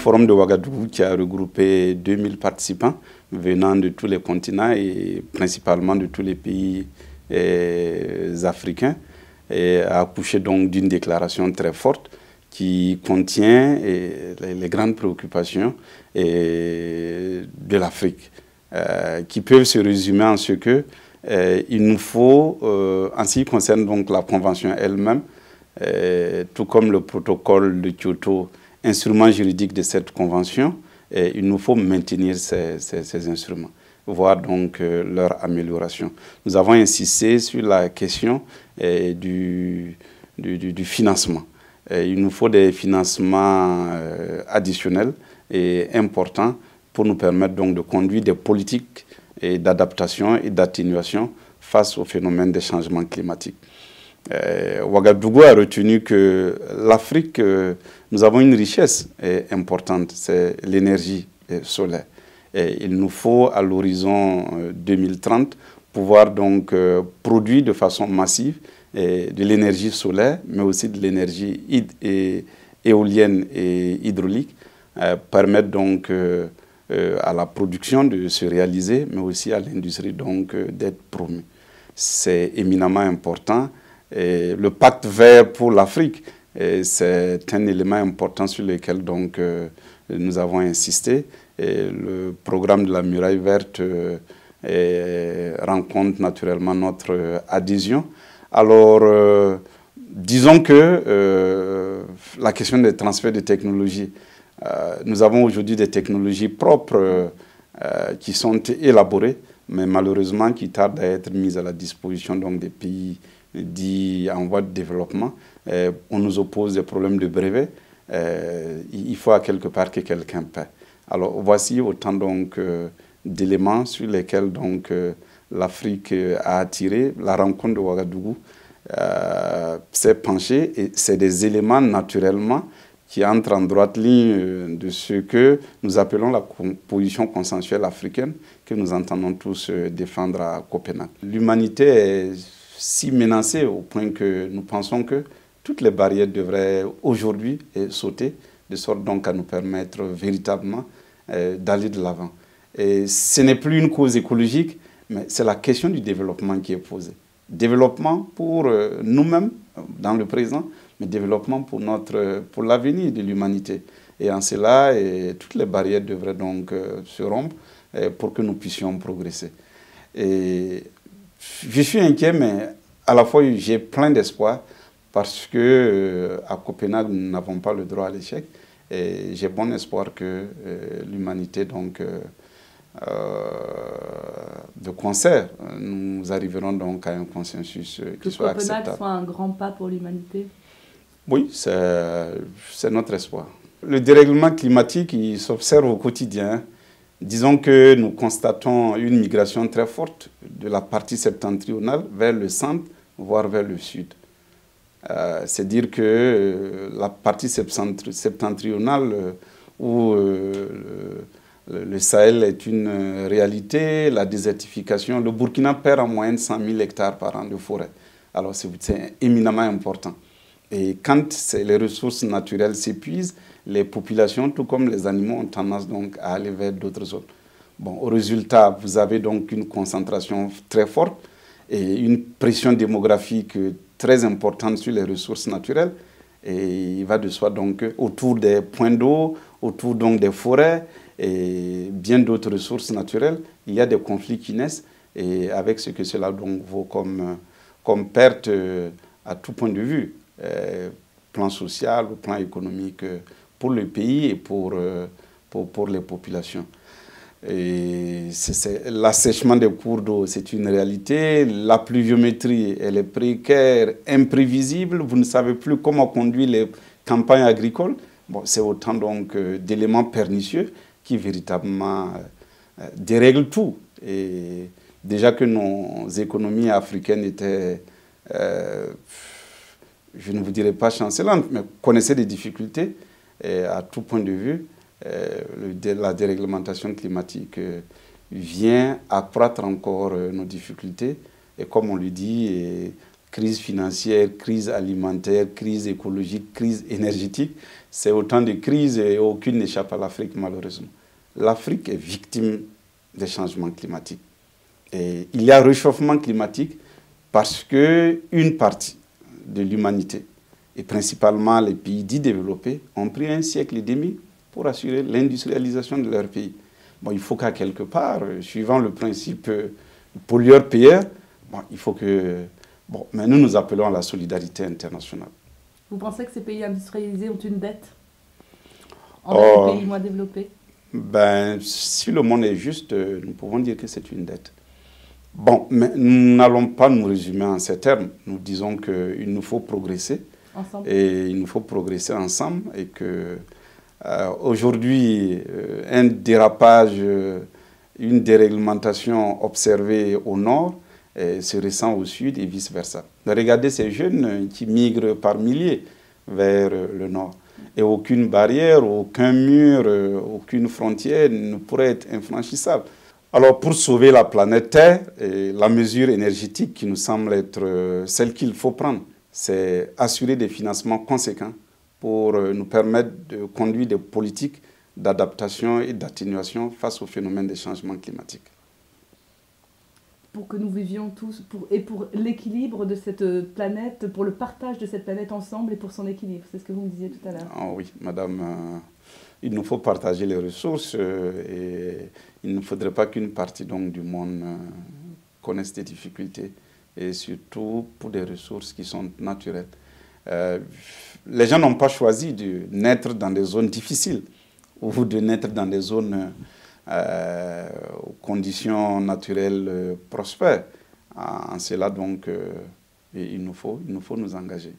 forum de Ouagadougou qui a regroupé 2000 participants venant de tous les continents et principalement de tous les pays euh, africains et a accouché donc d'une déclaration très forte qui contient euh, les, grandes préoccupations euh, de l'Afrique, qui peuvent se résumer en ce que il nous faut, en ce qui concerne donc la Convention elle-même, tout comme le protocole de Kyoto instruments juridiques de cette convention, et il nous faut maintenir ces, instruments, voire donc euh, leur amélioration. Nous avons insisté sur la question eh, du, financement. Eh, il nous faut des financements euh, additionnels et importants pour nous permettre donc de conduire des politiques d'adaptation et d'atténuation face au phénomène des changements climatiques. Euh, Ouagadougou a retenu que l'Afrique, euh, nous avons une richesse euh, importante, c'est l'énergie euh, solaire. il nous faut, à l'horizon 2030, pouvoir donc produire de façon massive de l'énergie solaire, mais aussi de l'énergie et éolienne et hydraulique, permettre donc à la production de se réaliser, mais aussi à l'industrie donc d'être promue. C'est éminemment important le pacte vert pour l'Afrique, c'est un élément important sur lequel donc, euh, nous avons insisté. Et le programme de la muraille verte euh, rencontre naturellement notre euh, adhésion. Alors, disons que la question des transferts de technologies, nous avons aujourd'hui des technologies propres qui sont élaborées, mais malheureusement qui tardent à être mises à la disposition donc, des pays dit en voie de développement, euh, on nous oppose des problèmes de brevets, euh, il faut à quelque part que quelqu'un paie. Alors voici autant donc euh, d'éléments sur lesquels donc l'Afrique a attiré la rencontre de Ouagadougou s'est penchée et c'est des éléments naturellement qui entrent en droite ligne de ce que nous appelons la position consensuelle africaine que nous entendons tous défendre à Copenhague. L'humanité est si menacé au point que nous pensons que toutes les barrières devraient aujourd'hui eh, sauter, de sorte donc à nous permettre véritablement eh, d'aller de l'avant. Et ce n'est plus une cause écologique, mais c'est la question du développement qui est posée. Développement pour euh, nous-mêmes dans le présent, mais développement pour, notre, pour l'avenir de l'humanité. Et en cela, et eh, toutes les barrières devraient donc euh, se rompre pour que nous puissions progresser. Et je suis inquiet, mais à la fois j'ai plein d'espoir parce que euh, à Copenhague nous n'avons pas le droit à l'échec et j'ai bon espoir que euh, l'humanité donc euh, de concert nous arriverons donc à un consensus qui que soit Copenhague acceptable. Copenhague soit un grand pas pour l'humanité. Oui, c'est notre espoir. Le dérèglement climatique il s'observe au quotidien. Disons que nous constatons une migration très forte de la partie septentrionale vers le centre, voire vers le sud. Euh, cest à dire que euh, la partie septentrionale euh, où le, le, Sahel est une réalité, la désertification, le Burkina perd en moyenne 100 000 hectares par an de forêt. Alors c'est éminemment important. Et quand les ressources naturelles s'épuisent, les populations, tout comme les animaux, ont tendance donc à aller vers d'autres zones. Bon, au résultat, vous avez donc une concentration très forte et une pression démographique très importante sur les ressources naturelles. Et il va de soi donc autour des points d'eau, autour donc des forêts et bien d'autres ressources naturelles, il y a des conflits qui naissent et avec ce que cela donc vaut comme, comme perte euh, à tout point de vue. Euh, plan social, plan économique pour le pays et pour, euh, pour, pour les populations. L'assèchement des cours d'eau, c'est une réalité. La pluviométrie, elle est précaire, imprévisible. Vous ne savez plus comment conduire les campagnes agricoles. Bon, c'est autant donc euh, d'éléments pernicieux qui véritablement dérèglent tout. Et déjà que nos économies africaines étaient je ne vous dirais pas chancelante, mais connaissez des difficultés à tout point de vue. Euh, la déréglementation climatique euh, vient accroître encore euh, nos difficultés. Et comme on le dit, crise financière, crise alimentaire, crise écologique, crise énergétique, c'est autant de crises et aucune n'échappe à l'Afrique malheureusement. L'Afrique est victime des changements climatiques. Et il y a réchauffement climatique parce que une partie de l'humanité, et principalement les pays dits développés, ont pris un siècle et demi pour assurer l'industrialisation de leur pays. Bon, il faut qu'à quelque part, euh, suivant le principe euh, pollueur-payeur, bon, il faut que... Bon, mais nous, nous appelons à la solidarité internationale. Vous pensez que ces pays industrialisés ont une dette envers oh. les pays moins développés ben, Si le monde est juste, euh, nous pouvons dire que c'est une dette. Bon, mais nous n'allons pas nous résumer en ces termes. Nous disons qu'il nous faut progresser. Ensemble. Et il nous faut progresser ensemble. Et que euh, aujourd'hui, euh, un dérapage, euh, une déréglementation observée au nord se ressent au sud et vice-versa. Regardez ces jeunes qui migrent par milliers vers le nord. Et aucune barrière, aucun mur, aucune frontière ne pourrait être infranchissable. Alors pour sauver la planète Terre, la mesure énergétique qui nous semble être euh, celle qu'il faut prendre, c'est assurer des financements conséquents pour euh, nous permettre de conduire des politiques d'adaptation et d'atténuation face au phénomène des changements climatiques pour que nous vivions tous, pour, et pour l'équilibre de cette euh, planète, pour le partage de cette planète ensemble et pour son équilibre. C'est ce que vous me disiez tout à l'heure. Ah oui, madame, euh, il nous faut partager les ressources euh, et il ne faudrait pas qu'une partie donc, du monde connaisse des difficultés, et surtout pour des ressources qui sont naturelles. les gens n'ont pas choisi de naître dans des zones difficiles ou de naître dans des zones... Euh, aux conditions naturelles euh, prospères. Ah, en cela, donc, euh, il, nous faut, il nous faut nous engager.